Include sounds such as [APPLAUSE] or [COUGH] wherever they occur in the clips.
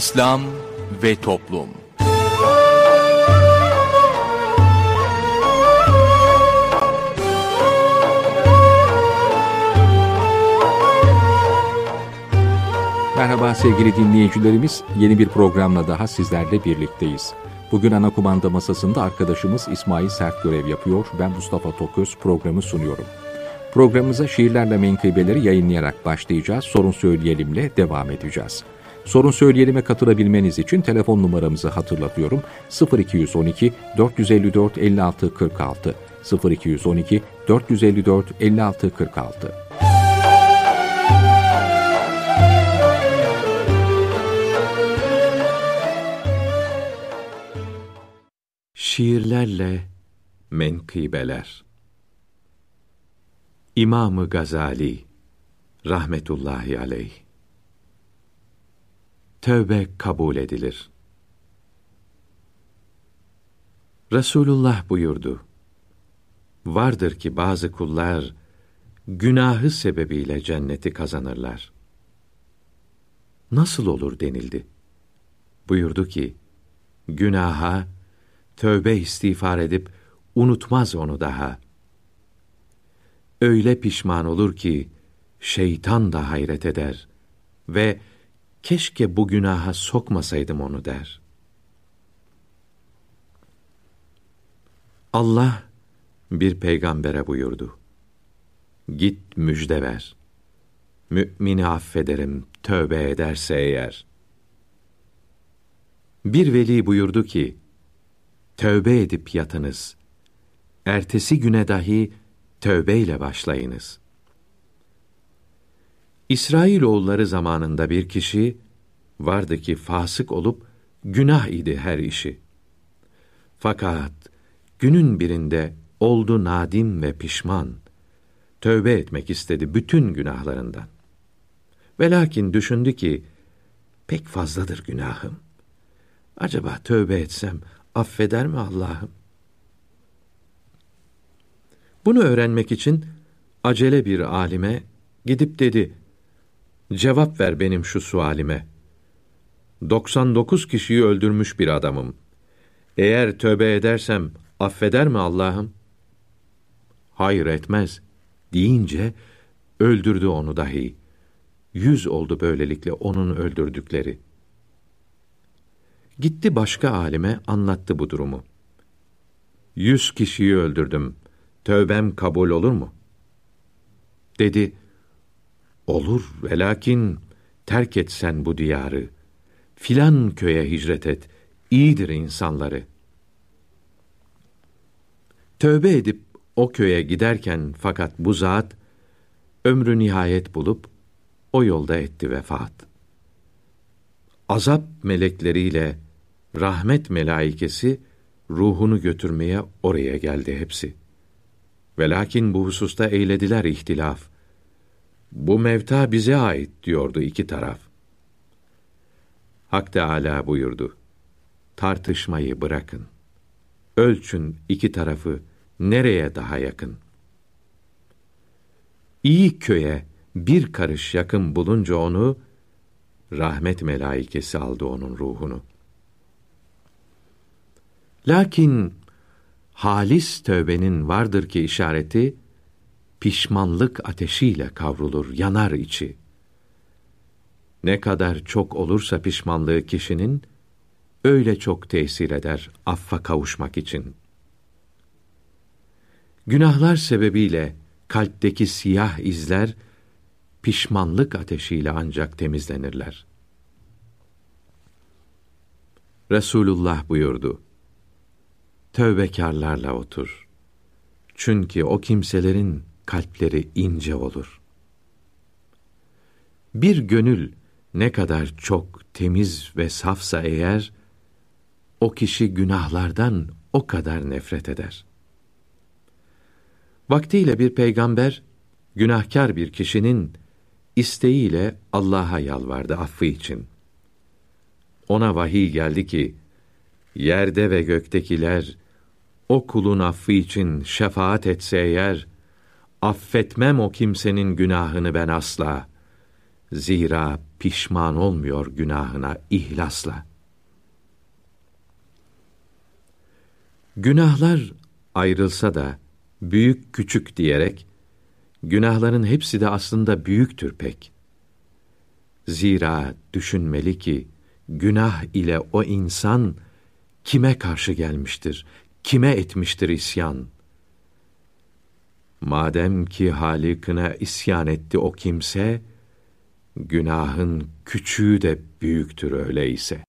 İslam ve Toplum Merhaba sevgili dinleyicilerimiz, yeni bir programla daha sizlerle birlikteyiz. Bugün ana kumanda masasında arkadaşımız İsmail Sert görev yapıyor, ben Mustafa Toköz programı sunuyorum. Programımıza şiirlerle menkıbeleri yayınlayarak başlayacağız, sorun söyleyelimle devam edeceğiz. Sorun söyleyelime katılabilmeniz için telefon numaramızı hatırlatıyorum. 0212 454 56 46 0212 454 56 46 Şiirlerle Menkıbeler İmamı Gazali rahmetullahi aleyh tövbe kabul edilir. Resulullah buyurdu. Vardır ki bazı kullar günahı sebebiyle cenneti kazanırlar. Nasıl olur denildi. Buyurdu ki, günaha tövbe istiğfar edip unutmaz onu daha. Öyle pişman olur ki şeytan da hayret eder ve keşke bu günaha sokmasaydım onu der. Allah bir peygambere buyurdu. Git müjde ver. Mümini affederim, tövbe ederse eğer. Bir veli buyurdu ki, tövbe edip yatınız. Ertesi güne dahi tövbeyle başlayınız. İsrailoğulları zamanında bir kişi vardı ki fasık olup günah idi her işi. Fakat günün birinde oldu nadim ve pişman. Tövbe etmek istedi bütün günahlarından. Velakin düşündü ki pek fazladır günahım. Acaba tövbe etsem affeder mi Allah'ım? Bunu öğrenmek için acele bir alime gidip dedi: Cevap ver benim şu sualime. 99 kişiyi öldürmüş bir adamım. Eğer tövbe edersem affeder mi Allah'ım? Hayır etmez deyince öldürdü onu dahi. Yüz oldu böylelikle onun öldürdükleri. Gitti başka alime anlattı bu durumu. Yüz kişiyi öldürdüm. Tövbem kabul olur mu? Dedi, Olur ve lakin terk et sen bu diyarı. Filan köye hicret et. iyidir insanları. Tövbe edip o köye giderken fakat bu zat ömrü nihayet bulup o yolda etti vefat. Azap melekleriyle rahmet melaikesi ruhunu götürmeye oraya geldi hepsi. Velakin bu hususta eylediler ihtilaf. Bu mevta bize ait diyordu iki taraf. Hak Teâlâ buyurdu. Tartışmayı bırakın. Ölçün iki tarafı nereye daha yakın. İyi köye bir karış yakın bulunca onu, rahmet melaikesi aldı onun ruhunu. Lakin halis tövbenin vardır ki işareti pişmanlık ateşiyle kavrulur, yanar içi. Ne kadar çok olursa pişmanlığı kişinin, öyle çok tesir eder affa kavuşmak için. Günahlar sebebiyle kalpteki siyah izler, pişmanlık ateşiyle ancak temizlenirler. Resulullah buyurdu. Tövbekarlarla otur. Çünkü o kimselerin kalpleri ince olur. Bir gönül ne kadar çok temiz ve safsa eğer, o kişi günahlardan o kadar nefret eder. Vaktiyle bir peygamber, günahkar bir kişinin isteğiyle Allah'a yalvardı affı için. Ona vahiy geldi ki, yerde ve göktekiler, o kulun affı için şefaat etse eğer, affetmem o kimsenin günahını ben asla. Zira pişman olmuyor günahına ihlasla. Günahlar ayrılsa da büyük küçük diyerek günahların hepsi de aslında büyüktür pek. Zira düşünmeli ki günah ile o insan kime karşı gelmiştir, kime etmiştir isyan.'' Madem ki halikine isyan etti o kimse, günahın küçüğü de büyüktür öyleyse.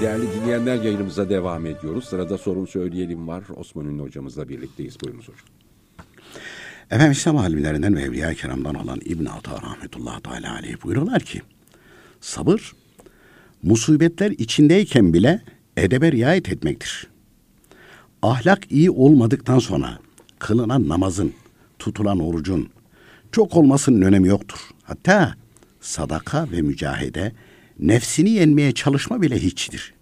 Değerli dinleyenler yayınımıza devam ediyoruz. Sırada sorun söyleyelim var. Osman Ünlü hocamızla birlikteyiz. Buyurunuz hocam. Efendim İslam alimlerinden ve Evliya Kerem'den olan İbn Ata rahmetullahi teala aleyh buyuruyorlar ki sabır musibetler içindeyken bile edebe riayet etmektir. Ahlak iyi olmadıktan sonra kılınan namazın, tutulan orucun çok olmasının önemi yoktur. Hatta sadaka ve mücahede nefsini yenmeye çalışma bile hiçtir.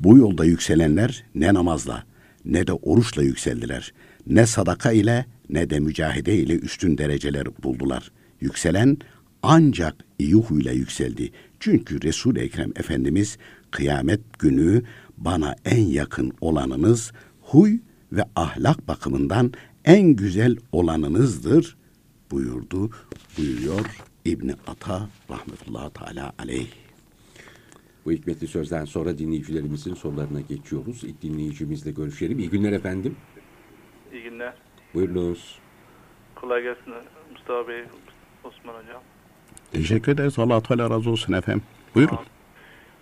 Bu yolda yükselenler ne namazla ne de oruçla yükseldiler. Ne sadaka ile ne de mücahide ile üstün dereceler buldular. Yükselen ancak iyi huyla yükseldi. Çünkü resul Ekrem Efendimiz kıyamet günü bana en yakın olanınız huy ve ahlak bakımından en güzel olanınızdır buyurdu buyuruyor İbni Ata rahmetullahi teala aleyh. Bu hikmetli sözden sonra dinleyicilerimizin sorularına geçiyoruz. İlk dinleyicimizle görüşelim. İyi günler efendim. İyi günler. Buyurunuz. Kolay gelsin Mustafa Bey, Osman Hocam. Teşekkür ederiz. Allah Teala razı olsun efendim. Buyurun. Tamam.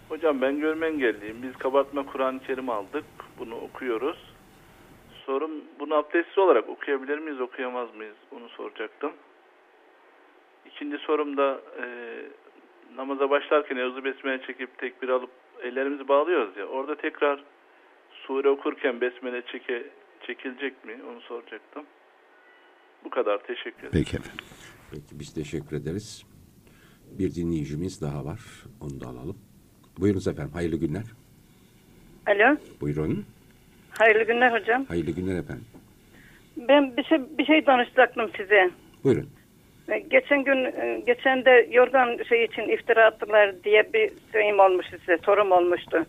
Hocam ben görme engelliyim. Biz kabartma Kur'an-ı Kerim aldık. Bunu okuyoruz. Sorum bunu abdestli olarak okuyabilir miyiz, okuyamaz mıyız? Onu soracaktım. İkinci sorum da e, namaza başlarken Evzu Besmele çekip tekbir alıp ellerimizi bağlıyoruz ya. Orada tekrar sure okurken Besmele çeke, çekilecek mi? Onu soracaktım. Bu kadar. Teşekkür ederim. Peki efendim. Peki biz teşekkür ederiz. Bir dinleyicimiz daha var. Onu da alalım. Buyurunuz efendim. Hayırlı günler. Alo. Buyurun. Hayırlı günler hocam. Hayırlı günler efendim. Ben bir şey, bir şey danışacaktım size. Buyurun. E, geçen gün e, geçen de yorgan şey için iftira attılar diye bir şeyim olmuştu size sorum olmuştu.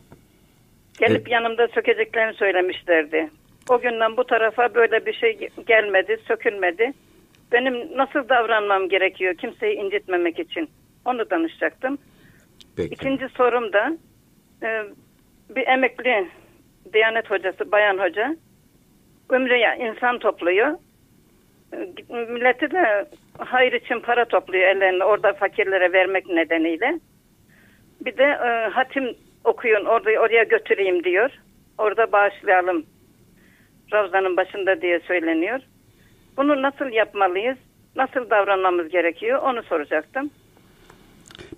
Gelip e... yanımda sökeceklerini söylemişlerdi. O günden bu tarafa böyle bir şey gelmedi, sökülmedi. Benim nasıl davranmam gerekiyor kimseyi incitmemek için? Onu danışacaktım. Peki. İkinci sorum da e, bir emekli Diyanet hocası, bayan hoca Ümre'ye insan topluyor. milleti de hayır için para topluyor ellerini orada fakirlere vermek nedeniyle. Bir de e, hatim okuyun orada oraya götüreyim diyor. Orada bağışlayalım Ravza'nın başında diye söyleniyor. Bunu nasıl yapmalıyız? Nasıl davranmamız gerekiyor? Onu soracaktım.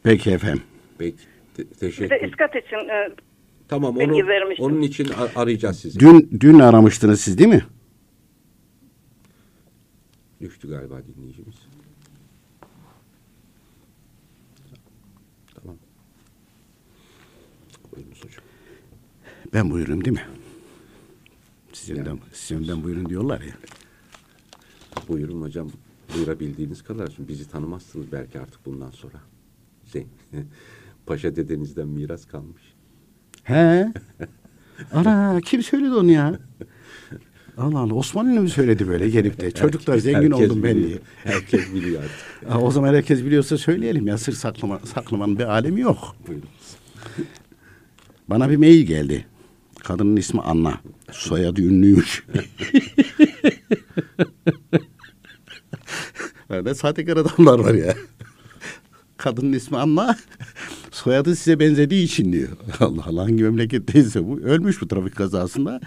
Peki efendim. Peki. Te- teşekkür ederim. Bir de iskat için e, Tamam onu, onun için arayacağız sizi. Dün, dün aramıştınız siz değil mi? Düştü galiba dinleyicimiz. Ben buyurayım değil mi? Sizden, sizden buyurun diyorlar ya. Buyurun hocam. Buyurabildiğiniz kadar. çünkü bizi tanımazsınız belki artık bundan sonra. Şey, [LAUGHS] Paşa dedenizden miras kalmış. He. Ana kim söyledi onu ya? Allah Allah Osmanlı mı söyledi böyle gelip de çocuklar herkes, zengin herkes oldum ben diye. Herkes biliyor artık. [LAUGHS] o zaman herkes biliyorsa söyleyelim ya sır saklama, saklamanın bir alemi yok. Buyurun. Bana bir mail geldi. Kadının ismi Anna. Soyadı ünlüymüş. Öyle [LAUGHS] sahtekar adamlar var ya. Kadının ismi Anna. Soyadı size benzediği için diyor. Allah Allah hangi memleketteyse bu. Ölmüş bu trafik kazasında.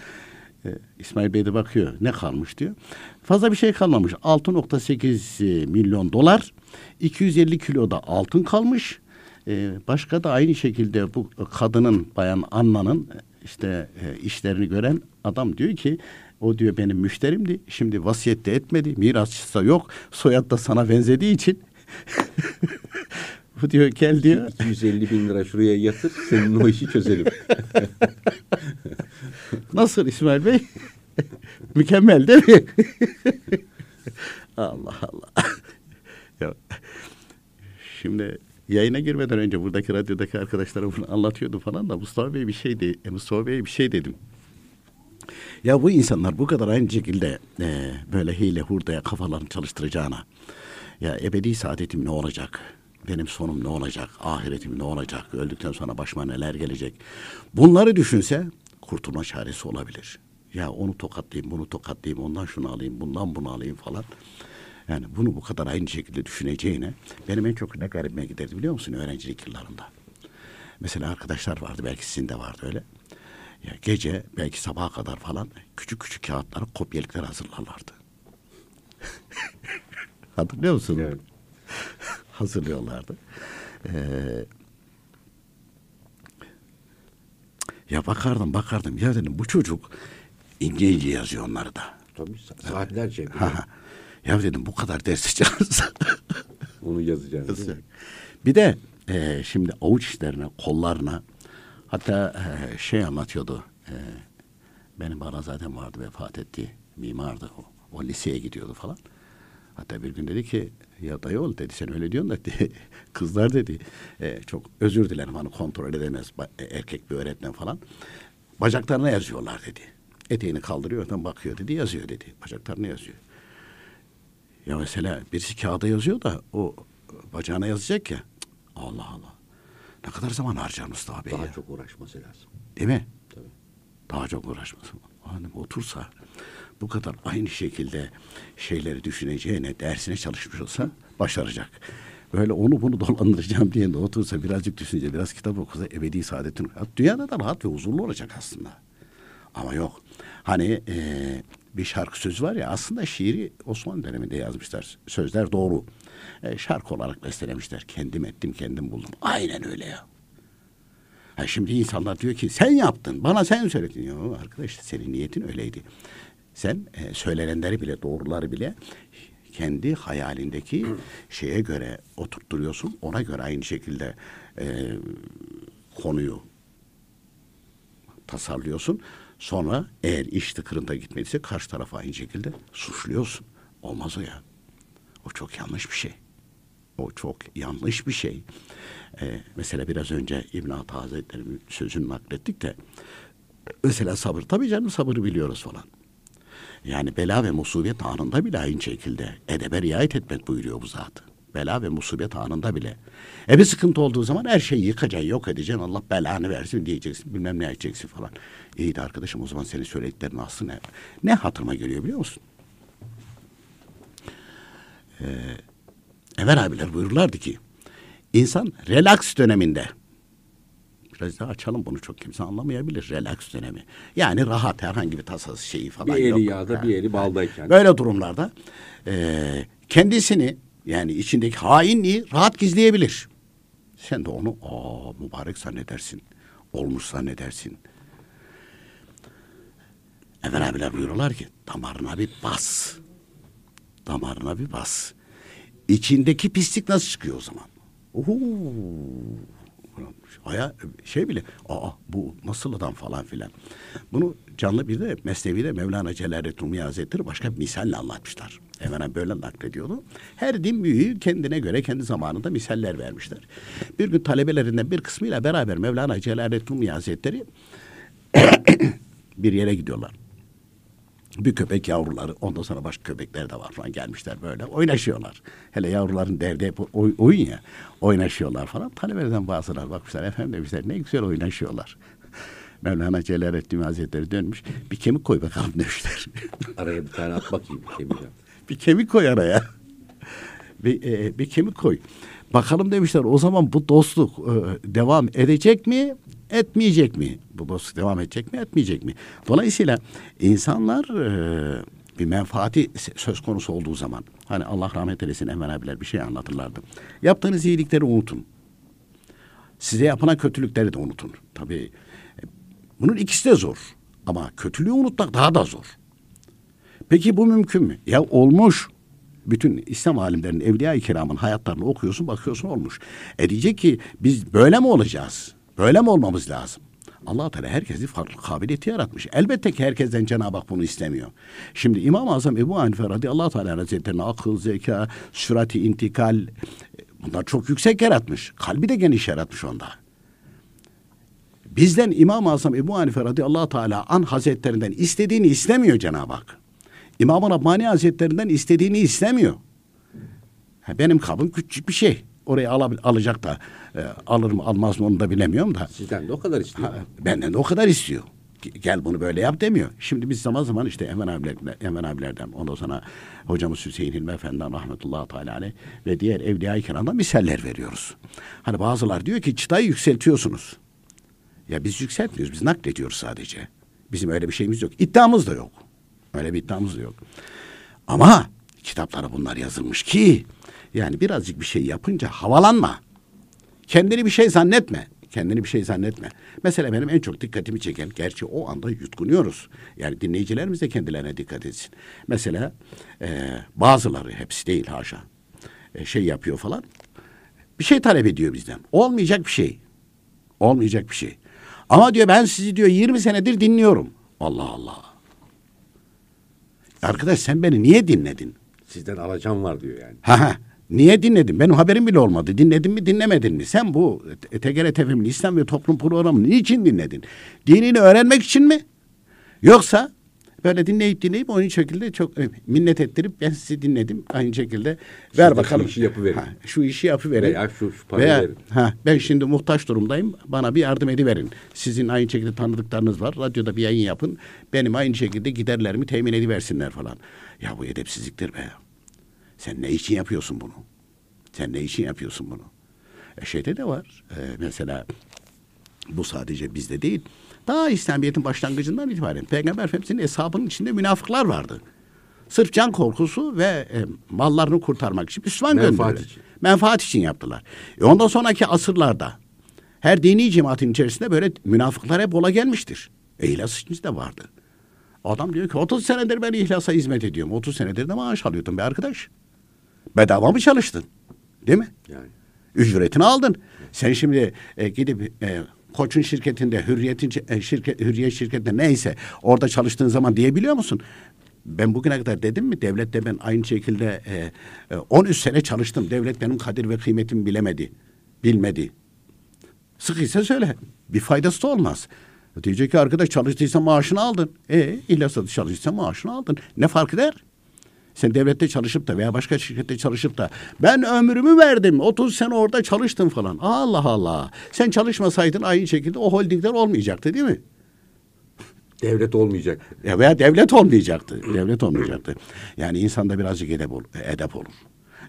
Ee, İsmail Bey de bakıyor ne kalmış diyor. Fazla bir şey kalmamış. 6.8 e, milyon dolar. 250 kilo da altın kalmış. Ee, başka da aynı şekilde bu kadının bayan Anna'nın işte e, işlerini gören adam diyor ki o diyor benim müşterimdi. Şimdi vasiyet de etmedi. Mirasçısı yok. Soyad da sana benzediği için [LAUGHS] bu diyor gel diyor. 250 bin lira şuraya yatır senin o işi çözelim. [LAUGHS] Nasıl İsmail Bey? [LAUGHS] Mükemmel değil mi? Allah Allah. ya, şimdi yayına girmeden önce buradaki radyodaki arkadaşlara bunu anlatıyordu falan da Mustafa Bey bir şey de e, Mustafa Bey bir şey dedim. Ya bu insanlar bu kadar aynı şekilde e, böyle hile hurdaya kafalarını çalıştıracağına ya ebedi saadetim ne olacak? Benim sonum ne olacak? Ahiretim ne olacak? Öldükten sonra başıma neler gelecek? Bunları düşünse kurtulma çaresi olabilir. Ya onu tokatlayayım, bunu tokatlayayım, ondan şunu alayım, bundan bunu alayım falan. Yani bunu bu kadar aynı şekilde düşüneceğine benim en çok ne garibime giderdi biliyor musun öğrencilik yıllarında. Mesela arkadaşlar vardı belki sizin de vardı öyle. Ya gece belki sabaha kadar falan küçük küçük kağıtlara kopyelikler hazırlarlardı. [LAUGHS] Hatırlıyor musun? Evet. Hazırlıyorlardı. Ee, ya bakardım bakardım ya dedim bu çocuk İngilizce yazıyor onları da. Tabii saatlerce. Ya dedim bu kadar ders çalışsa. [LAUGHS] Onu yazacağım. Yazacak. Bir de e, şimdi avuç işlerine, kollarına hatta e, şey anlatıyordu. E, benim bana zaten vardı vefat etti. Mimardı o. O liseye gidiyordu falan. Hatta bir gün dedi ki ya dayı ol dedi sen öyle diyorsun da dedi. [LAUGHS] kızlar dedi e, çok özür dilerim hani kontrol edemez e, erkek bir öğretmen falan. Bacaklarına yazıyorlar dedi. Eteğini kaldırıyor oradan bakıyor dedi yazıyor dedi. Bacaklarına yazıyor. Ya mesela birisi kağıda yazıyor da o e, bacağına yazacak ya. Allah Allah. Ne kadar zaman harcar Mustafa Bey Daha ya? çok uğraşması lazım. Değil mi? Tabii. Daha çok uğraşması lazım. otursa bu kadar aynı şekilde şeyleri düşüneceğine, dersine çalışmış olsa başaracak. Böyle onu bunu dolandıracağım diye de otursa birazcık düşünce, biraz kitap okusa ebedi saadetin. Dünyada da rahat ve huzurlu olacak aslında. Ama yok. Hani e, bir şarkı sözü var ya aslında şiiri Osmanlı döneminde yazmışlar. Sözler doğru. E, şarkı olarak bestelemişler. Kendim ettim kendim buldum. Aynen öyle ya. Ha şimdi insanlar diyor ki sen yaptın bana sen söyledin. Yo arkadaş senin niyetin öyleydi. Sen e, söylenenleri bile doğruları bile kendi hayalindeki [CLEARS THROAT] şeye göre oturtturuyorsun. Ona göre aynı şekilde e, konuyu tasarlıyorsun. Sonra eğer iş tıkırında gitmediyse karşı tarafa aynı şekilde suçluyorsun. Olmaz o ya. O çok yanlış bir şey. O çok yanlış bir şey. Ee, mesela biraz önce İbn Hatta Hazretleri'nin sözünü naklettik de mesela sabır. Tabii canım sabırı biliyoruz falan. Yani bela ve musibet anında bile aynı şekilde edebe riayet etmek buyuruyor bu zatı bela ve musibet anında bile. E bir sıkıntı olduğu zaman her şeyi yıkacaksın, yok edeceksin. Allah belanı versin diyeceksin, bilmem ne edeceksin falan. İyi de arkadaşım o zaman senin söylediklerin aslı ne? Ne hatırıma geliyor biliyor musun? Ee, Emer abiler buyururlardı ki, insan relax döneminde, biraz daha açalım bunu çok kimse anlamayabilir relax dönemi. Yani rahat herhangi bir tasası şeyi falan bir yok. Bir eli yağda yani, bir eli baldayken. Böyle durumlarda e, kendisini yani içindeki haini rahat gizleyebilir. Sen de onu aa mübarek zannedersin. Olmuş zannedersin. Evvel abiler buyuruyorlar ki damarına bir bas. Damarına bir bas. İçindeki pislik nasıl çıkıyor o zaman? Oho. Haya şey bile aa bu nasıl adam falan filan. Bunu canlı bir de Mesnevi'de Mevlana Celaleddin Rumi Hazretleri başka bir misalle anlatmışlar. Hemen böyle naklediyordu. Her din büyüğü kendine göre kendi zamanında misaller vermişler. Bir gün talebelerinden bir kısmıyla beraber Mevlana Celaleddin Rumi Hazretleri [COUGHS] bir yere gidiyorlar. Bir köpek yavruları, ondan sonra başka köpekler de var falan gelmişler böyle oynaşıyorlar. Hele yavruların derdi hep oy, oyun ya, oynaşıyorlar falan. Talebelerden bazıları bakmışlar, efendim demişler ne güzel oynaşıyorlar. [LAUGHS] Mevlana Celaleddin Hazretleri dönmüş, bir kemik koy bakalım [LAUGHS] demişler. Araya bir tane at bakayım kemiği bir kemik koy araya. [LAUGHS] bir, e, bir kemik koy. Bakalım demişler o zaman bu dostluk e, devam edecek mi? Etmeyecek mi? Bu dostluk devam edecek mi? Etmeyecek mi? Dolayısıyla insanlar e, bir menfaati söz konusu olduğu zaman hani Allah rahmet eylesin Enver abiler bir şey anlatırlardı. Yaptığınız iyilikleri unutun. Size yapılan kötülükleri de unutun. Tabii e, bunun ikisi de zor. Ama kötülüğü unutmak daha da zor. Peki bu mümkün mü? Ya olmuş. Bütün İslam alimlerinin, evliya-i kiramın hayatlarını okuyorsun, bakıyorsun olmuş. E diyecek ki biz böyle mi olacağız? Böyle mi olmamız lazım? allah Teala herkesi farklı kabiliyeti yaratmış. Elbette ki herkesten Cenab-ı Hak bunu istemiyor. Şimdi İmam-ı Azam Ebu Hanife radıyallahu teala hazretlerine akıl, zeka, sürati, intikal bunlar çok yüksek yaratmış. Kalbi de geniş yaratmış onda. Bizden İmam-ı Azam Ebu Hanife radıyallahu teala an hazretlerinden istediğini istemiyor Cenab-ı Hak. İmam-ı Rabbani Hazretlerinden istediğini istemiyor. Benim kabım küçük bir şey. Oraya al, alacak da e, alır mı almaz mı onu da bilemiyorum da. Sizden de o kadar istiyor. Ha, benden de o kadar istiyor. Gel bunu böyle yap demiyor. Şimdi biz zaman zaman işte Emen, abiler, Emen abilerden ondan sonra hocamız Hüseyin Hilmi Efendi'den rahmetullahi teala ve diğer evliya-i kiramdan misaller veriyoruz. Hani bazılar diyor ki çıtayı yükseltiyorsunuz. Ya biz yükseltmiyoruz biz naklediyoruz sadece. Bizim öyle bir şeyimiz yok. İddiamız da yok. Öyle bir iddiamız yok. Ama kitaplara bunlar yazılmış ki yani birazcık bir şey yapınca havalanma. Kendini bir şey zannetme. Kendini bir şey zannetme. Mesela benim en çok dikkatimi çeken, gerçi o anda yutkunuyoruz. Yani dinleyicilerimiz de kendilerine dikkat etsin. Mesela e, bazıları, hepsi değil haşa, e, şey yapıyor falan. Bir şey talep ediyor bizden. Olmayacak bir şey. Olmayacak bir şey. Ama diyor ben sizi diyor 20 senedir dinliyorum. Allah Allah. Arkadaş sen beni niye dinledin? Sizden alacağım var diyor yani. Ha ha. Niye dinledin? Benim haberim bile olmadı. Dinledin mi dinlemedin mi? Sen bu TGRT TV'nin İslam ve Toplum programını niçin dinledin? Dinini öğrenmek için mi? Yoksa Böyle dinleyip dinleyip onun şekilde çok e, minnet ettirip ben sizi dinledim. Aynı şekilde siz ver bakalım. Şu işi yapıverin. Ha, şu işi yapıverin. Veya şu, şu parayı Veya, verin. Ha, ben şimdi muhtaç durumdayım. Bana bir yardım ediverin. Sizin aynı şekilde tanıdıklarınız var. Radyoda bir yayın yapın. Benim aynı şekilde giderlerimi temin ediversinler falan. Ya bu edepsizliktir be. Sen ne için yapıyorsun bunu? Sen ne için yapıyorsun bunu? E şeyde de var. E, mesela bu sadece bizde değil. Daha İslamiyet'in başlangıcından itibaren Peygamber Efendimiz'in hesabının içinde münafıklar vardı. Sırf can korkusu ve e, mallarını kurtarmak için Müslüman Menfaat gönderdi. için. Menfaat için yaptılar. E ondan sonraki asırlarda her dini cemaatin içerisinde böyle münafıklar hep ola gelmiştir. E, ihlas için de vardı. Adam diyor ki 30 senedir ben ihlasa hizmet ediyorum. 30 senedir de maaş alıyordum bir arkadaş. Bedava mı çalıştın? Değil mi? Yani. Ücretini aldın. Sen şimdi e, gidip e, Koç'un şirketinde, Hürriyet'in e, şirket, Hürriyet şirketinde neyse orada çalıştığın zaman diyebiliyor musun? Ben bugüne kadar dedim mi devlette ben aynı şekilde e, e, 13 sene çalıştım. Devlet benim kadir ve kıymetimi bilemedi. Bilmedi. Sıkıysa söyle. Bir faydası da olmaz. Diyecek ki arkadaş çalıştıysa maaşını aldın. E illa çalıştıysa maaşını aldın. Ne fark eder? Sen devlette çalışıp da veya başka şirkette çalışıp da ben ömrümü verdim 30 sene orada çalıştım falan. Allah Allah. Sen çalışmasaydın aynı şekilde o holdingler olmayacaktı değil mi? Devlet olmayacak. Ya veya devlet olmayacaktı. devlet olmayacaktı. Yani insanda birazcık edep, ol, edep olur.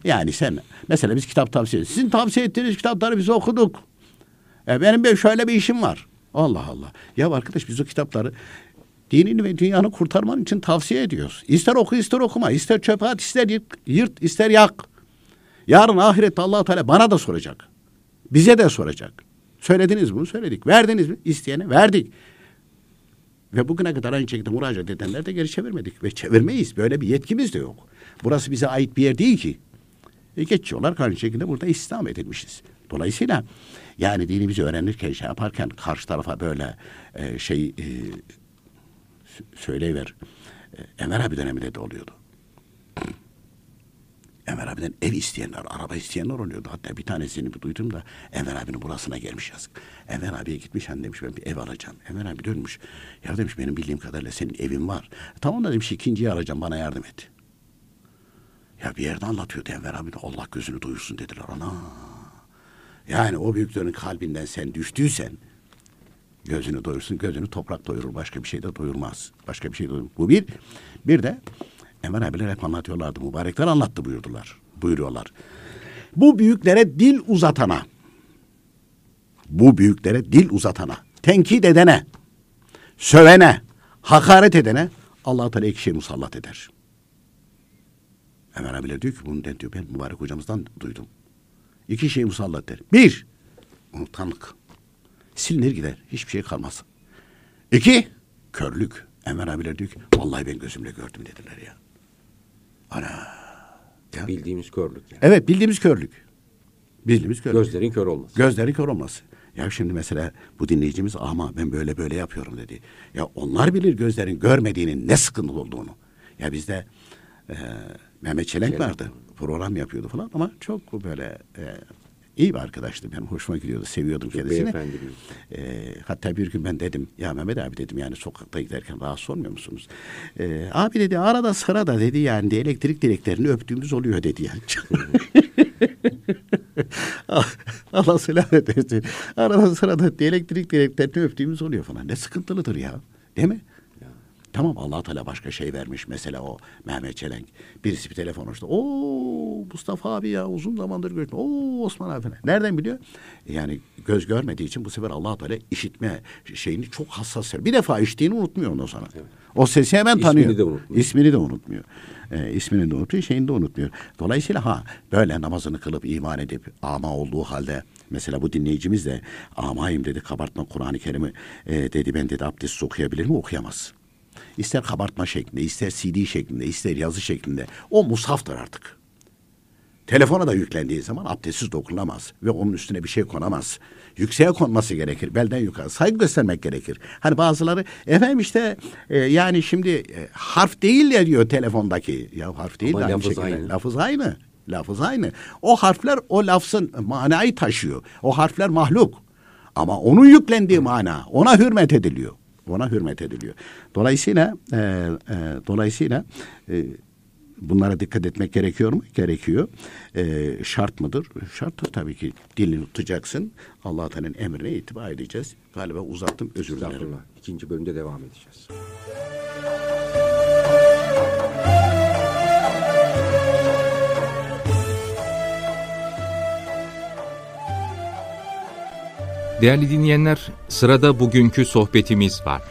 Yani sen mesela biz kitap tavsiye Sizin tavsiye ettiğiniz kitapları biz okuduk. E benim bir şöyle bir işim var. Allah Allah. Ya arkadaş biz o kitapları dinini ve dünyanı kurtarman için tavsiye ediyoruz. İster oku ister okuma, ister çöpe at, ister yırt, ister yak. Yarın ahirette allah Teala bana da soracak. Bize de soracak. Söylediniz bunu söyledik. Verdiniz mi? İsteyene verdik. Ve bugüne kadar aynı şekilde müracaat edenler de geri çevirmedik. Ve çevirmeyiz. Böyle bir yetkimiz de yok. Burası bize ait bir yer değil ki. E geçiyorlar aynı şekilde burada İslam edilmişiz. Dolayısıyla yani dinimizi öğrenirken şey yaparken karşı tarafa böyle e, şey e, söyleyiver. Emir abi döneminde de oluyordu. Enver abiden ev isteyenler, araba isteyenler oluyordu. Hatta bir tanesini bir duydum da Emir abinin burasına gelmiş yazık. Emir abiye gitmiş hani demiş ben bir ev alacağım. Emir abi dönmüş. Ya demiş benim bildiğim kadarıyla senin evin var. E, tamam da demiş ikinciyi alacağım bana yardım et. Ya bir yerde anlatıyordu Enver abi de Allah gözünü doyursun dediler. ona. yani o büyüklerin kalbinden sen düştüysen Gözünü doyursun, gözünü toprak doyurur. Başka bir şey de doyurmaz. Başka bir şey doyurmaz. Bu bir. Bir de Enver abiler hep anlatıyorlardı. Mübarekler anlattı buyurdular. Buyuruyorlar. Bu büyüklere dil uzatana, bu büyüklere dil uzatana, tenkit edene, sövene, hakaret edene Allah-u Teala iki şey musallat eder. Enver abiler diyor ki bunu diyor ben mübarek hocamızdan duydum. İki şey musallat der. Bir, unutanlık. Silinir gider. Hiçbir şey kalmaz. İki, körlük. Enver abiler diyor ki vallahi ben gözümle gördüm dediler ya. Ana. Ya. Bildiğimiz körlük. Yani. Evet bildiğimiz körlük. Bildiğimiz körlük. Gözlerin kör olması. Gözlerin kör olması. Ya şimdi mesela bu dinleyicimiz ama ben böyle böyle yapıyorum dedi. Ya onlar bilir gözlerin görmediğinin ne sıkıntı olduğunu. Ya bizde e, Mehmet Çelenk Çelenk vardı. Program yapıyordu falan ama çok böyle e, iyi bir arkadaştı. Benim hoşuma gidiyordu. Seviyordum Çok kendisini. E, hatta bir gün ben dedim ya Mehmet abi dedim yani sokakta giderken rahatsız olmuyor musunuz? E, abi dedi arada sırada dedi yani de elektrik direklerini öptüğümüz oluyor dedi yani. [LAUGHS] Allah selamet etsin. Arada sırada elektrik direklerini öptüğümüz oluyor falan. Ne sıkıntılıdır ya. Değil mi? Tamam allah Teala başka şey vermiş. Mesela o Mehmet Çelenk. Birisi bir telefon açtı. Oo Mustafa abi ya uzun zamandır görüşme. O Osman abi falan. Nereden biliyor? E, yani göz görmediği için bu sefer Allah Teala işitme şeyini çok hassas. Bir defa içtiğini unutmuyor ondan sonra. Evet. O sesi hemen tanıyor. İsmini de unutmuyor. İsmini de unutmuyor. Ee, ismini de unutuyor, şeyini de unutmuyor. Dolayısıyla ha böyle namazını kılıp iman edip ama olduğu halde Mesela bu dinleyicimiz de amayım dedi kabartma Kur'an-ı Kerim'i e, dedi ben dedi abdest okuyabilir mi? Okuyamaz. İster kabartma şeklinde, ister CD şeklinde, ister yazı şeklinde. O musaftır artık. Telefona da yüklendiği zaman abdestsiz dokunamaz ve onun üstüne bir şey konamaz. Yükseğe konması gerekir, belden yukarı. Saygı göstermek gerekir. Hani bazıları efendim işte e, yani şimdi e, harf değil ya diyor telefondaki. Ya harf değil Ama de aynı lafız şekilde. Aynı. Lafız aynı. Lafız aynı. O harfler o lafzın manayı taşıyor. O harfler mahluk. Ama onun yüklendiği mana ona hürmet ediliyor. Ona hürmet ediliyor. Dolayısıyla e, e, dolayısıyla e, bunlara dikkat etmek gerekiyor mu? Gerekiyor. E, şart mıdır? Şarttır tabii ki. Dilini tutacaksın. Allah Teala'nın emrine itibar edeceğiz. Galiba uzattım. Özür dilerim. İkinci bölümde devam edeceğiz. Değerli dinleyenler, sırada bugünkü sohbetimiz var.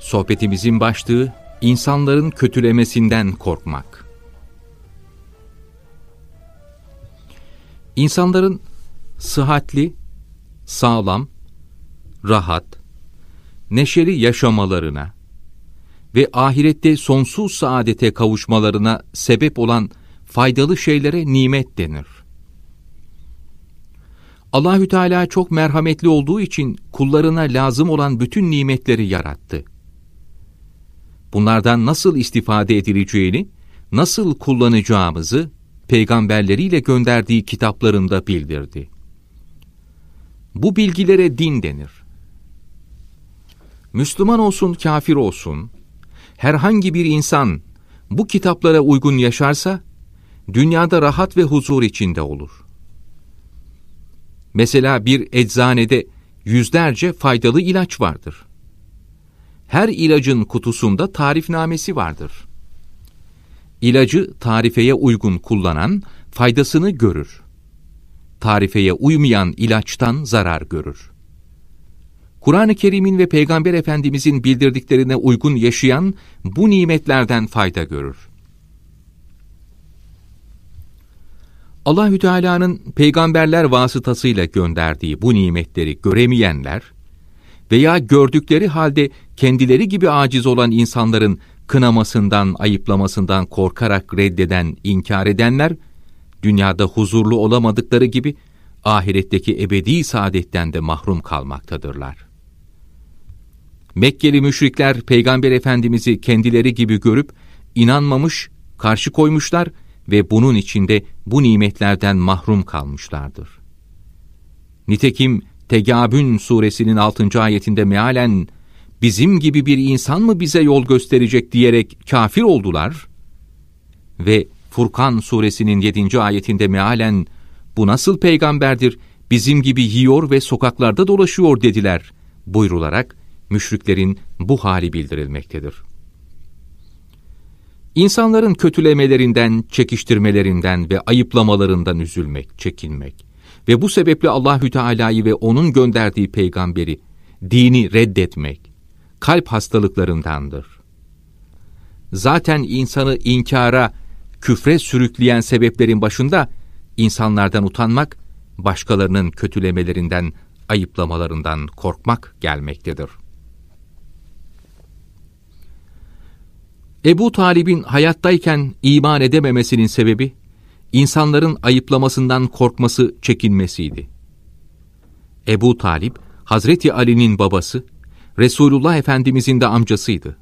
Sohbetimizin başlığı insanların kötülemesinden korkmak. İnsanların sıhhatli, sağlam, rahat, neşeli yaşamalarına ve ahirette sonsuz saadete kavuşmalarına sebep olan faydalı şeylere nimet denir. Allahü Teala çok merhametli olduğu için kullarına lazım olan bütün nimetleri yarattı. Bunlardan nasıl istifade edileceğini, nasıl kullanacağımızı peygamberleriyle gönderdiği kitaplarında bildirdi. Bu bilgilere din denir. Müslüman olsun, kafir olsun, herhangi bir insan bu kitaplara uygun yaşarsa, dünyada rahat ve huzur içinde olur. Mesela bir eczanede yüzlerce faydalı ilaç vardır. Her ilacın kutusunda tarifnamesi vardır. İlacı tarifeye uygun kullanan faydasını görür. Tarifeye uymayan ilaçtan zarar görür. Kur'an-ı Kerim'in ve Peygamber Efendimizin bildirdiklerine uygun yaşayan bu nimetlerden fayda görür. Allahü Teala'nın peygamberler vasıtasıyla gönderdiği bu nimetleri göremeyenler veya gördükleri halde kendileri gibi aciz olan insanların kınamasından, ayıplamasından korkarak reddeden, inkar edenler, dünyada huzurlu olamadıkları gibi ahiretteki ebedi saadetten de mahrum kalmaktadırlar. Mekkeli müşrikler Peygamber Efendimiz'i kendileri gibi görüp inanmamış, karşı koymuşlar ve bunun içinde bu nimetlerden mahrum kalmışlardır. Nitekim Tegabün suresinin 6. ayetinde mealen bizim gibi bir insan mı bize yol gösterecek diyerek kafir oldular ve Furkan suresinin 7. ayetinde mealen bu nasıl peygamberdir bizim gibi yiyor ve sokaklarda dolaşıyor dediler buyrularak müşriklerin bu hali bildirilmektedir. İnsanların kötülemelerinden, çekiştirmelerinden ve ayıplamalarından üzülmek, çekinmek ve bu sebeple Allahü Teala'yı ve onun gönderdiği peygamberi, dini reddetmek, kalp hastalıklarındandır. Zaten insanı inkara, küfre sürükleyen sebeplerin başında insanlardan utanmak, başkalarının kötülemelerinden, ayıplamalarından korkmak gelmektedir. Ebu Talib'in hayattayken iman edememesinin sebebi, insanların ayıplamasından korkması, çekinmesiydi. Ebu Talip, Hazreti Ali'nin babası, Resulullah Efendimizin de amcasıydı.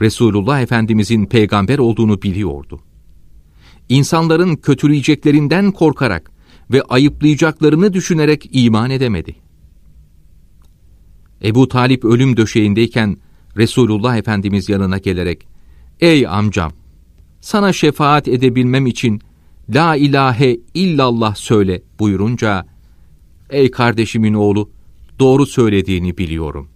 Resulullah Efendimizin peygamber olduğunu biliyordu. İnsanların kötüleyeceklerinden korkarak ve ayıplayacaklarını düşünerek iman edemedi. Ebu Talip ölüm döşeğindeyken Resulullah Efendimiz yanına gelerek, ''Ey amcam, sana şefaat edebilmem için La ilahe illallah söyle.'' buyurunca, ''Ey kardeşimin oğlu, doğru söylediğini biliyorum.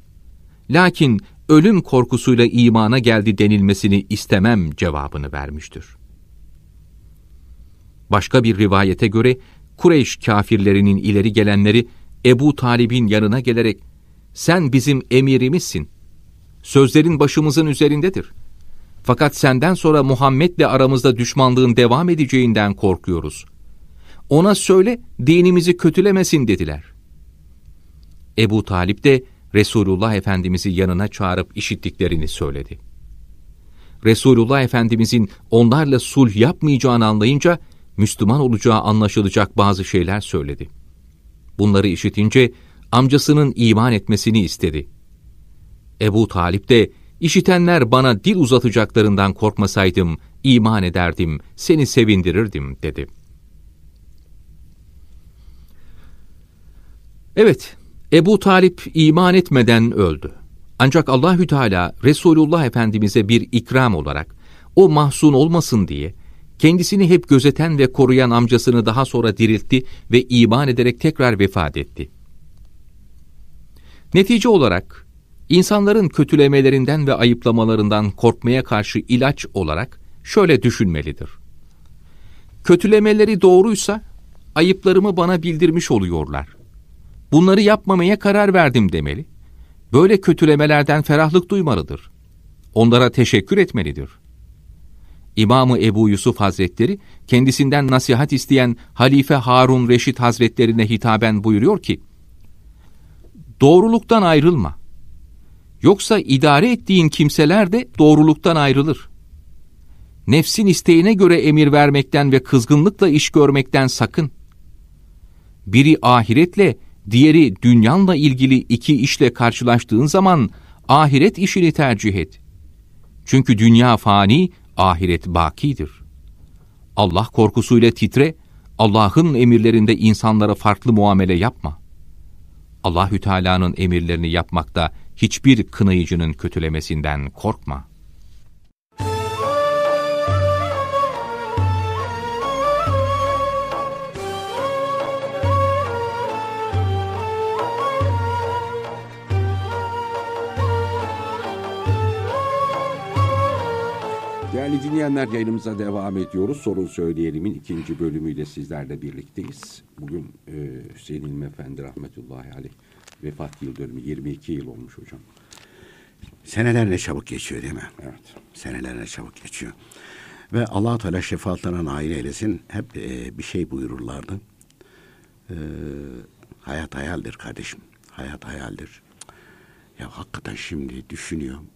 Lakin ölüm korkusuyla imana geldi denilmesini istemem cevabını vermiştir. Başka bir rivayete göre Kureyş kafirlerinin ileri gelenleri Ebu Talib'in yanına gelerek sen bizim emirimizsin. Sözlerin başımızın üzerindedir. Fakat senden sonra Muhammed'le aramızda düşmanlığın devam edeceğinden korkuyoruz. Ona söyle dinimizi kötülemesin dediler.'' Ebu Talip de Resulullah Efendimiz'i yanına çağırıp işittiklerini söyledi. Resulullah Efendimiz'in onlarla sulh yapmayacağını anlayınca Müslüman olacağı anlaşılacak bazı şeyler söyledi. Bunları işitince amcasının iman etmesini istedi. Ebu Talip de işitenler bana dil uzatacaklarından korkmasaydım iman ederdim, seni sevindirirdim dedi. Evet, Ebu Talip iman etmeden öldü. Ancak Allahü Teala Resulullah Efendimiz'e bir ikram olarak o mahzun olmasın diye kendisini hep gözeten ve koruyan amcasını daha sonra diriltti ve iman ederek tekrar vefat etti. Netice olarak insanların kötülemelerinden ve ayıplamalarından korkmaya karşı ilaç olarak şöyle düşünmelidir. Kötülemeleri doğruysa ayıplarımı bana bildirmiş oluyorlar bunları yapmamaya karar verdim demeli. Böyle kötülemelerden ferahlık duymalıdır. Onlara teşekkür etmelidir. İmamı Ebu Yusuf Hazretleri kendisinden nasihat isteyen Halife Harun Reşit Hazretlerine hitaben buyuruyor ki, Doğruluktan ayrılma. Yoksa idare ettiğin kimseler de doğruluktan ayrılır. Nefsin isteğine göre emir vermekten ve kızgınlıkla iş görmekten sakın. Biri ahiretle, diğeri dünyanla ilgili iki işle karşılaştığın zaman ahiret işini tercih et. Çünkü dünya fani, ahiret bakidir. Allah korkusuyla titre, Allah'ın emirlerinde insanlara farklı muamele yapma. Allahü Teala'nın emirlerini yapmakta hiçbir kınayıcının kötülemesinden korkma.'' Değerli dinleyenler yayınımıza devam ediyoruz. Sorun Söyleyelim'in ikinci bölümüyle sizlerle birlikteyiz. Bugün e, Hüseyin İlmi Efendi rahmetullahi aleyh vefat yıl dönümü 22 yıl olmuş hocam. Senelerle çabuk geçiyor değil mi? Evet. Senelerle çabuk geçiyor. Ve allah Teala şefaatlerine nail eylesin. Hep e, bir şey buyururlardı. E, hayat hayaldir kardeşim. Hayat hayaldir. Ya hakikaten şimdi düşünüyorum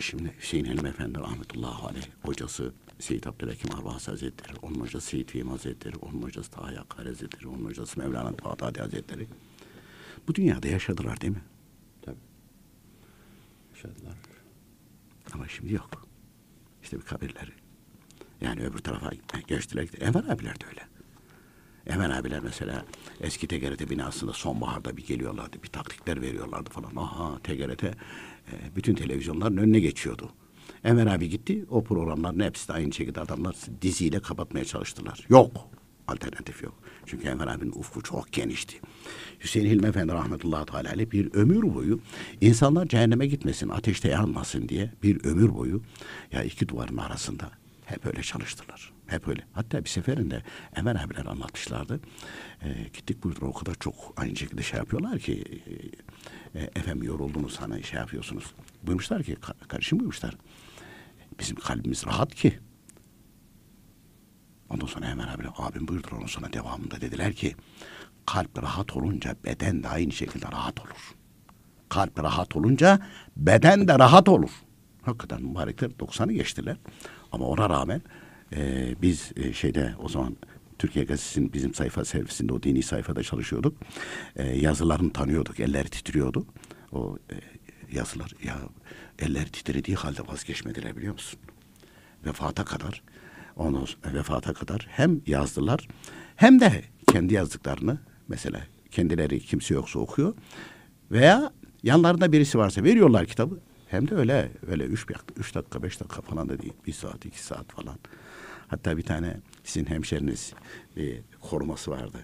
Şimdi Hüseyin Hilmi Efendi rahmetullahi aleyh hocası Seyit Abdülhakim Arvas Hazretleri, onun hocası Seyit Fehim Hazretleri, onun hocası Taha Yakkar Hazretleri, onun hocası Mevlana Tahtadi Hazretleri. Bu dünyada yaşadılar değil mi? Tabii. Yaşadılar. Ama şimdi yok. İşte bir kabirleri. Yani öbür tarafa göçtüler. Emel abiler de öyle. Emel abiler mesela eski TGRT binasında sonbaharda bir geliyorlardı. Bir taktikler veriyorlardı falan. Aha TGRT ee, bütün televizyonların önüne geçiyordu. Enver abi gitti. O programların hepsi de aynı şekilde adamlar diziyle kapatmaya çalıştılar. Yok. Alternatif yok. Çünkü Enver abinin ufku çok genişti. Hüseyin Hilmi Efendi rahmetullahi teala ile bir ömür boyu insanlar cehenneme gitmesin, ateşte yanmasın diye bir ömür boyu ya iki duvarın arasında hep öyle çalıştılar. Hep öyle. Hatta bir seferinde Enver abiler anlatmışlardı. E, gittik Burdur'a o kadar çok aynı şekilde şey yapıyorlar ki e, e, efendim yoruldunuz hani şey yapıyorsunuz. Buymuşlar ki kardeşim buymuşlar. Bizim kalbimiz rahat ki. Ondan sonra hemen haberi abim buyurdu ondan sonra devamında dediler ki kalp rahat olunca beden de aynı şekilde rahat olur. Kalp rahat olunca beden de rahat olur. Hakikaten mübarekler 90'ı geçtiler. Ama ona rağmen e, biz e, şeyde o zaman Türkiye Gazetesi'nin bizim sayfa servisinde o dini sayfada çalışıyorduk. E, yazılarını tanıyorduk. eller titriyordu. O e, yazılar ya eller titrediği halde vazgeçmediler biliyor musun? Vefata kadar onu e, vefata kadar hem yazdılar hem de kendi yazdıklarını mesela kendileri kimse yoksa okuyor veya yanlarında birisi varsa veriyorlar kitabı hem de öyle öyle üç, üç dakika beş dakika falan da değil bir saat iki saat falan hatta bir tane sizin hemşeriniz bir e, koruması vardı.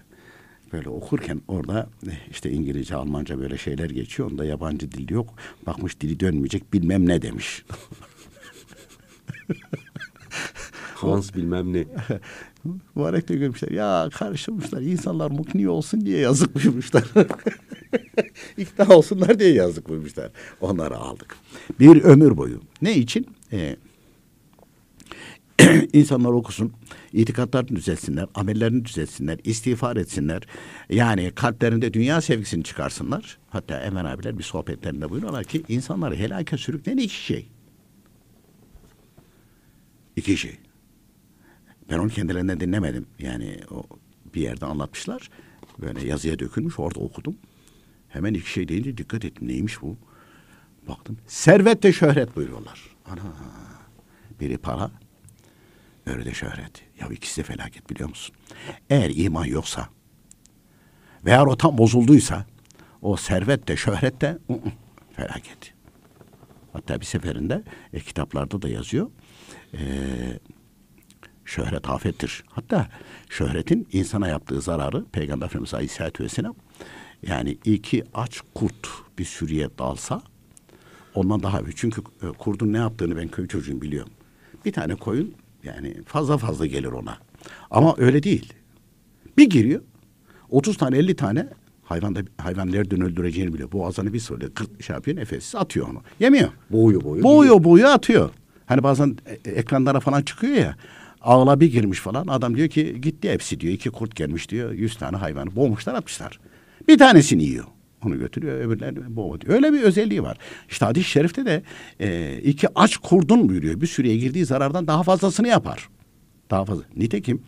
Böyle okurken orada e, işte İngilizce, Almanca böyle şeyler geçiyor. Onda yabancı dil yok. Bakmış dili dönmeyecek bilmem ne demiş. [LAUGHS] Hans bilmem ne. [LAUGHS] Mübarek de görmüşler. Ya karışmışlar İnsanlar mukni olsun diye yazık buyurmuşlar. [LAUGHS] İkna olsunlar diye yazık buyurmuşlar. Onları aldık. Bir ömür boyu. Ne için? Ee, [CLEARS THROAT] insanlar okusun, itikatlarını düzelsinler, amellerini düzelsinler, istiğfar etsinler. Yani kalplerinde dünya sevgisini çıkarsınlar. Hatta Emen abiler bir sohbetlerinde buyuruyorlar ki insanları helaka sürükleyen iki şey. İki şey. Ben onu kendilerinden dinlemedim. Yani o bir yerde anlatmışlar. Böyle yazıya dökülmüş orada okudum. Hemen iki şey deyince dikkat ettim. Neymiş bu? Baktım. Servet de şöhret buyuruyorlar. Ana. Biri para, Öyle de şöhret. Ya ikisi de felaket biliyor musun? Eğer iman yoksa veya o tam bozulduysa o servet de şöhret de ı -ı, felaket. Hatta bir seferinde e, kitaplarda da yazıyor. E, şöhret afettir. Hatta şöhretin insana yaptığı zararı Peygamber Efendimiz Aleyhisselatü Vesselam yani iki aç kurt bir sürüye dalsa ondan daha büyük. Çünkü e, kurdun ne yaptığını ben köy çocuğum biliyorum. Bir tane koyun yani fazla fazla gelir ona. Ama öyle değil. Bir giriyor. 30 tane 50 tane hayvanda hayvan nereden öldüreceğini biliyor. Boğazını bir söyle kırt şey yapıyor nefessiz atıyor onu. Yemiyor. Boğuyor boğuyor. Boğuyor boğuyor atıyor. Hani bazen e, e, ekranlara falan çıkıyor ya. Ağla bir girmiş falan. Adam diyor ki gitti hepsi diyor. iki kurt gelmiş diyor. Yüz tane hayvanı boğmuşlar atmışlar. Bir tanesini yiyor onu götürüyor öbürler baba diyor. Öyle bir özelliği var. İşte hadis-i şerifte de e, iki aç kurdun buyuruyor. Bir sürüye girdiği zarardan daha fazlasını yapar. Daha fazla. Nitekim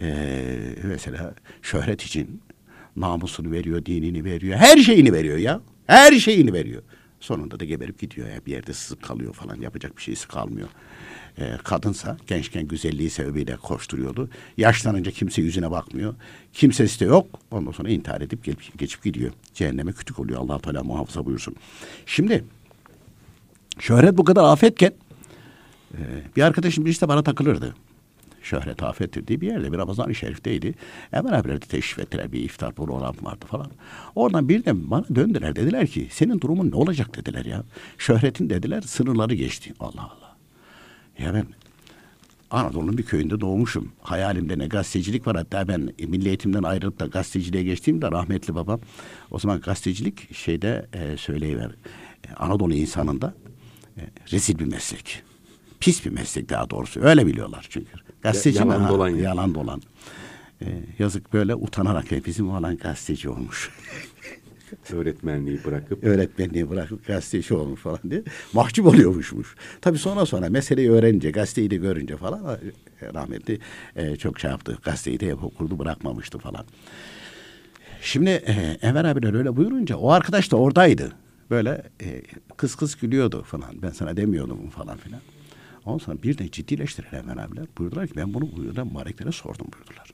e, mesela şöhret için namusunu veriyor, dinini veriyor, her şeyini veriyor ya. Her şeyini veriyor. Sonunda da geberip gidiyor. Ya. Bir yerde sızıp kalıyor falan. Yapacak bir şeysi kalmıyor. Ee, kadınsa gençken güzelliği sebebiyle koşturuyordu. Yaşlanınca kimse yüzüne bakmıyor. Kimsesi de yok. Ondan sonra intihar edip gelip, geçip gidiyor. Cehenneme kütük oluyor. allah Teala muhafaza buyursun. Şimdi şöhret bu kadar afetken e, bir arkadaşım bir işte bana takılırdı şöhret afettir bir yerde bir Ramazan-ı Şerif'teydi. Hemen abilerde teşrif ettiler bir iftar programı vardı falan. Oradan bir de bana döndüler dediler ki senin durumun ne olacak dediler ya. Şöhretin dediler sınırları geçti. Allah Allah. Ya ben Anadolu'nun bir köyünde doğmuşum. Hayalimde ne gazetecilik var. Hatta ben milli eğitimden ayrılıp da gazeteciliğe geçtiğimde rahmetli babam o zaman gazetecilik şeyde e, söyleyiver. E, Anadolu insanında e, rezil bir meslek. Pis bir meslek daha doğrusu. Öyle biliyorlar çünkü. Gazeteci yalan mi? Dolan ha, Yalan dolan. Ee, yazık böyle utanarak bizim olan gazeteci olmuş. [LAUGHS] öğretmenliği bırakıp öğretmenliği bırakıp gazeteci olmuş falan diye mahcup oluyormuşmuş. Tabii sonra sonra meseleyi öğrenince gazeteyi de görünce falan rahmetli e, çok şey yaptı. Gazeteyi de yapıp bırakmamıştı falan. Şimdi e, Enver abiler öyle buyurunca o arkadaş da oradaydı. Böyle e, kıs kıs gülüyordu falan. Ben sana demiyordum falan filan. Ondan sonra bir de ciddileştirelim abiler Buyurdular ki ben bunu buyurdan mübareklere sordum buyurdular.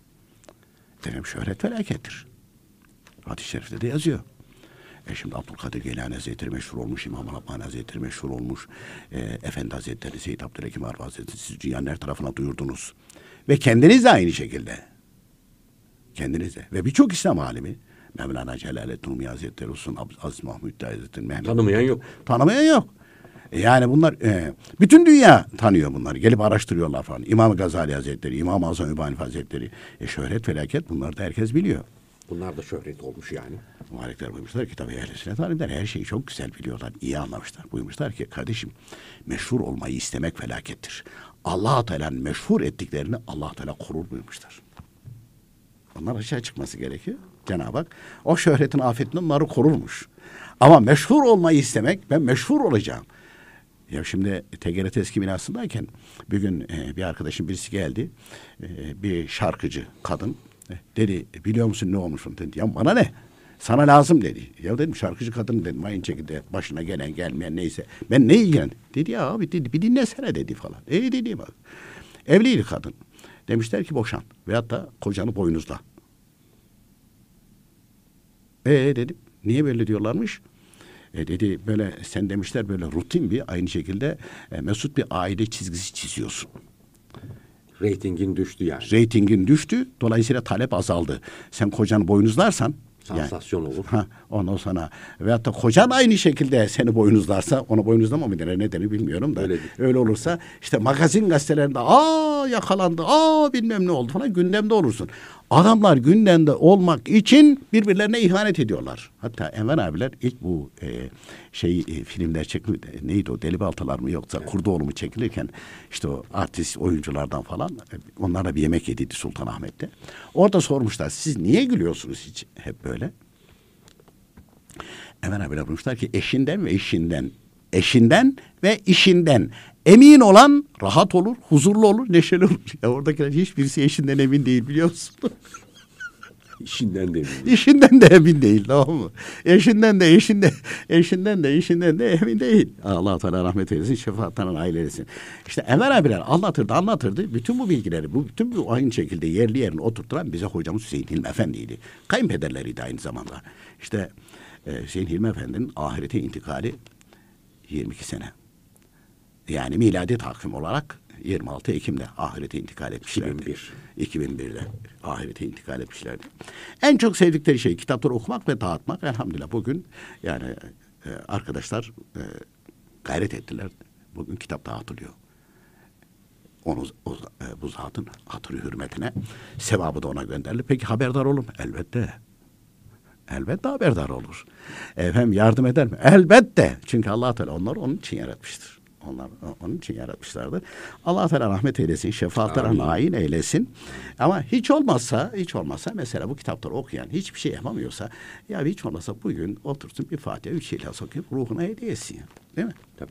Dedim şöhret felakettir. Hadis-i şerifte de yazıyor. E şimdi Abdülkadir Geylani Hazretleri meşhur olmuş, İmam Rabbani Hazretleri meşhur olmuş, e, Efendi Hazretleri, Seyyid Abdülhakim Harbi Hazretleri siz dünyanın her tarafına duyurdunuz. Ve kendiniz de aynı şekilde. Kendiniz de. Ve birçok İslam alimi Mevlana Celaleddin Rumi Hazretleri olsun, Aziz Mahmud Hazretleri, Mehmet Tanımayan yok. Tanımayan yok. Yani bunlar e, bütün dünya tanıyor bunları. Gelip araştırıyorlar falan. İmam Gazali Hazretleri, İmam Azam Übani Hazretleri. E, şöhret felaket bunları da herkes biliyor. Bunlar da şöhret olmuş yani. Muhalifler buymuşlar ki tabii ehl-i her şeyi çok güzel biliyorlar. iyi anlamışlar. Buymuşlar ki kardeşim meşhur olmayı istemek felakettir. allah Teala'nın meşhur ettiklerini allah Teala korur buymuşlar. Onlar aşağı çıkması gerekiyor. Cenab-ı Hak o şöhretin afetinden onları korurmuş. Ama meşhur olmayı istemek ben meşhur olacağım. Ya şimdi TGRT eski binasındayken bir gün e, bir arkadaşım birisi geldi. E, bir şarkıcı kadın. E, dedi biliyor musun ne olmuşum dedi. Ya bana ne? Sana lazım dedi. Ya dedim şarkıcı kadın dedim aynı şekilde başına gelen gelmeyen neyse. Ben ne ilgilen? Dedi ya abi dedi bir dinlesene dedi falan. E dedi bak. Evliydi kadın. Demişler ki boşan veyahut da kocanı boynuzla. E dedim niye böyle diyorlarmış? E, dedi böyle sen demişler böyle rutin bir aynı şekilde e, Mesut bir aile çizgisi çiziyorsun. Ratingin düştü yani. Ratingin düştü. Dolayısıyla talep azaldı. Sen kocan boynuzlarsan Sansasyon yani, olur. Ha, onu sana veyahut da kocan aynı şekilde seni boynuzlarsa ona boynuzlama mı denir nedeni bilmiyorum da. Öyle, şey. öyle olursa işte magazin gazetelerinde aa yakalandı aa bilmem ne oldu falan gündemde olursun. Adamlar gündemde olmak için birbirlerine ihanet ediyorlar. Hatta Enver abiler ilk bu e, şey e, filmler çekil neydi o Deli Baltalar mı yoksa Kurdoğlu mu çekilirken işte o artist oyunculardan falan e, onlarla bir yemek yediydi Sultanahmet'te. Orada sormuşlar siz niye gülüyorsunuz hiç hep böyle? Enver abiler bulmuşlar ki eşinden ve eşinden eşinden ve işinden. Emin olan rahat olur, huzurlu olur, neşeli olur. [LAUGHS] Ya oradakiler hiçbirisi eşinden emin değil biliyorsun. [LAUGHS] İşinden de emin değil. İşinden de emin değil tamam mı? Eşinden de eşinde eşinden de işinden de emin değil. Allah Teala rahmet eylesin şefaatlerine ailesin. İşte Enver abiler anlatırdı anlatırdı. Bütün bu bilgileri bu bütün bu aynı şekilde yerli yerine oturturan bize hocamız Hüseyin Hilmi Efendi'ydi. Kayınpederleriydi aynı zamanda. İşte e, Hüseyin Hilmi Efendi'nin ahirete intikali 22 sene. Yani miladi takvim olarak 26 Ekim'de ahirete intikal etmişlerdi. 2001. 2001'de ahirete intikal etmişlerdi. En çok sevdikleri şey kitapları okumak ve dağıtmak. Elhamdülillah bugün yani e, arkadaşlar e, gayret ettiler. Bugün kitap dağıtılıyor. Onu, o, e, bu zatın hatırı hürmetine sevabı da ona gönderildi. Peki haberdar olun. Elbette. Elbette haberdar olur. Efendim yardım eder mi? Elbette. Çünkü allah Teala onları onun için yaratmıştır. Onlar onun için yaratmışlardır. allah Teala rahmet eylesin, şefaatlere nail eylesin. Ama hiç olmazsa, hiç olmazsa mesela bu kitapları okuyan hiçbir şey yapamıyorsa ya hiç olmazsa bugün otursun bir Fatiha, üç ilah okuyup ruhuna hediye etsin. Değil mi? Tabii.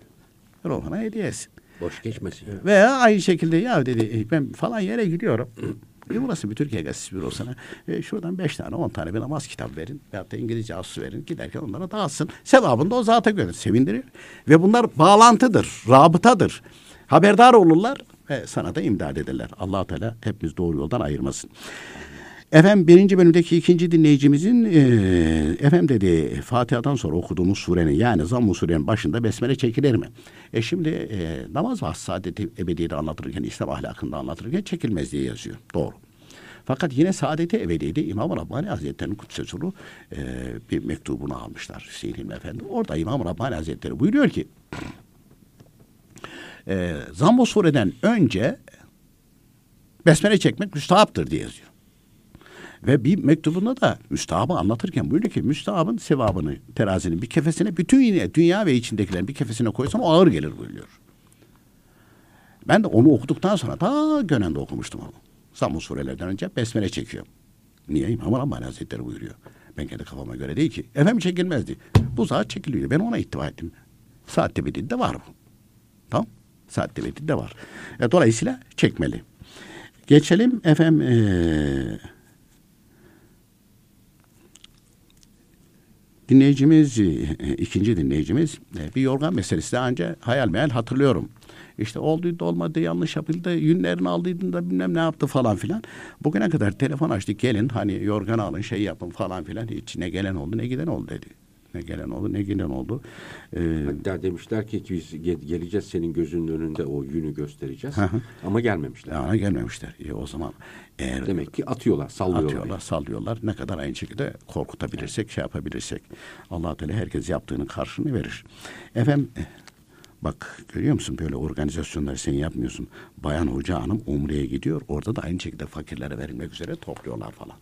Ruhuna hediye etsin. Boş geçmesin. Veya aynı şekilde ya dedi e, ben falan yere gidiyorum. [CLEARS THROAT] Bir e, burası bir Türkiye Gazetesi Bürosu'na e, şuradan beş tane on tane bir namaz kitabı verin. Veyahut da İngilizce asıl verin. Giderken onlara dağıtsın. Sevabını da o zata göre sevindiriyor. Ve bunlar bağlantıdır, rabıtadır. Haberdar olurlar ve sana da imdad ederler. allah Teala hepimiz doğru yoldan ayırmasın. Efendim birinci bölümdeki ikinci dinleyicimizin e, efendim dedi Fatiha'dan sonra okuduğumuz surenin yani Zammu surenin başında besmele çekilir mi? E şimdi e, namaz ve saadeti ebediyede anlatırken İslam ahlakında anlatırken çekilmez diye yazıyor. Doğru. Fakat yine saadeti ebediyede İmam Rabbani Hazretleri'nin Kudüs'e e, bir mektubunu almışlar Hüseyin Hilmi Efendi. Orada İmam Rabbani Hazretleri buyuruyor ki e, Zammu sureden önce besmele çekmek müstahaptır diye yazıyor. Ve bir mektubunda da müstahabı anlatırken buyurdu ki müstahabın sevabını terazinin bir kefesine bütün yine dünya ve içindekilerin bir kefesine koysan ağır gelir buyuruyor. Ben de onu okuduktan sonra ta Gönen'de okumuştum onu. Zammı surelerden önce besmele çekiyor. Niye? İmam Rabbani Hazretleri buyuruyor. Ben kendi kafama göre değil ki. Efendim çekilmezdi. Bu saat çekiliyor. Ben ona ittiba ettim. Saat tebedinde var bu. Tamam. Saat tebedinde var. E, dolayısıyla çekmeli. Geçelim efendim ee, Dinleyicimiz, e, ikinci dinleyicimiz e, bir yorgan meselesi daha önce hayal meyal hatırlıyorum. İşte olduydu, olmadı yanlış yapıldı yünlerini aldıydın da bilmem ne yaptı falan filan. Bugüne kadar telefon açtık gelin hani yorgan alın şey yapın falan filan içine gelen oldu ne giden oldu dedi. Ne gelen oldu ne gelen oldu. Ee, Hatta demişler ki biz geleceğiz senin gözünün önünde o yünü göstereceğiz. ama gelmemişler. Ama gelmemişler. E, o zaman eğer... Demek ki atıyorlar, sallıyorlar. Atıyorlar, yani. sallıyorlar. Ne kadar aynı şekilde korkutabilirsek, evet. şey yapabilirsek. allah Teala herkes yaptığının karşılığını verir. Efendim Bak görüyor musun böyle organizasyonları sen yapmıyorsun. Bayan Hoca Hanım Umre'ye gidiyor. Orada da aynı şekilde fakirlere verilmek üzere topluyorlar falan.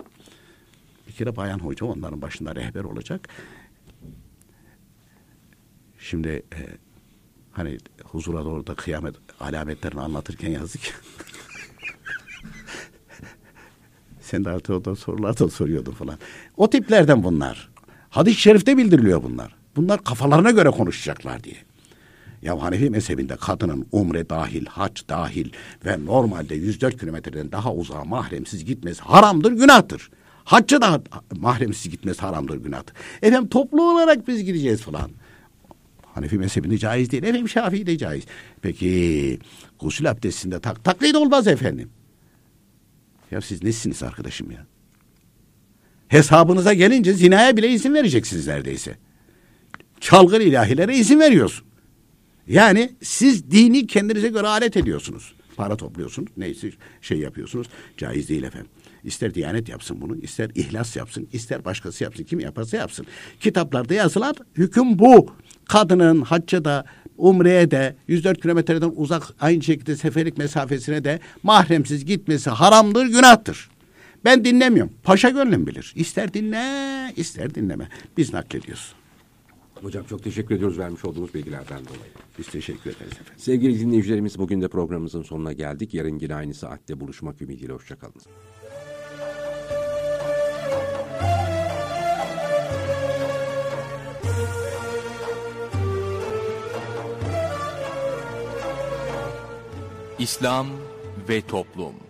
Bir kere Bayan Hoca onların başında rehber olacak. Şimdi e, hani huzura doğru da kıyamet alametlerini anlatırken yazdık. [LAUGHS] Sen de artık oradan sorular da soruyordun falan. O tiplerden bunlar. Hadis-i şerifte bildiriliyor bunlar. Bunlar kafalarına göre konuşacaklar diye. Ya Hanefi mezhebinde kadının umre dahil, haç dahil ve normalde 104 kilometreden daha uzağa mahremsiz gitmesi haramdır, günahtır. Haccı da mahremsiz gitmesi haramdır, günahtır. Efendim toplu olarak biz gideceğiz falan. Hanefi mezhebinde caiz değil. Efendim Şafii de caiz. Peki gusül abdestinde tak taklit olmaz efendim. Ya siz nesiniz arkadaşım ya? Hesabınıza gelince zinaya bile izin vereceksiniz neredeyse. Çalgın ilahilere izin veriyorsun. Yani siz dini kendinize göre alet ediyorsunuz. Para topluyorsunuz. Neyse şey yapıyorsunuz. Caiz değil efendim. İster Diyanet yapsın bunu, ister İhlas yapsın, ister başkası yapsın, kim yaparsa yapsın. Kitaplarda yazılan hüküm bu. Kadının hacca da, umreye de, 104 kilometreden uzak aynı şekilde seferlik mesafesine de mahremsiz gitmesi haramdır, günahtır. Ben dinlemiyorum. Paşa gönlüm bilir. İster dinle, ister dinleme. Biz naklediyoruz. Hocam çok teşekkür ediyoruz vermiş olduğunuz bilgilerden dolayı. Biz teşekkür ederiz efendim. Sevgili dinleyicilerimiz bugün de programımızın sonuna geldik. Yarın yine aynı saatte buluşmak ümidiyle. Hoşçakalın. İslam ve Toplum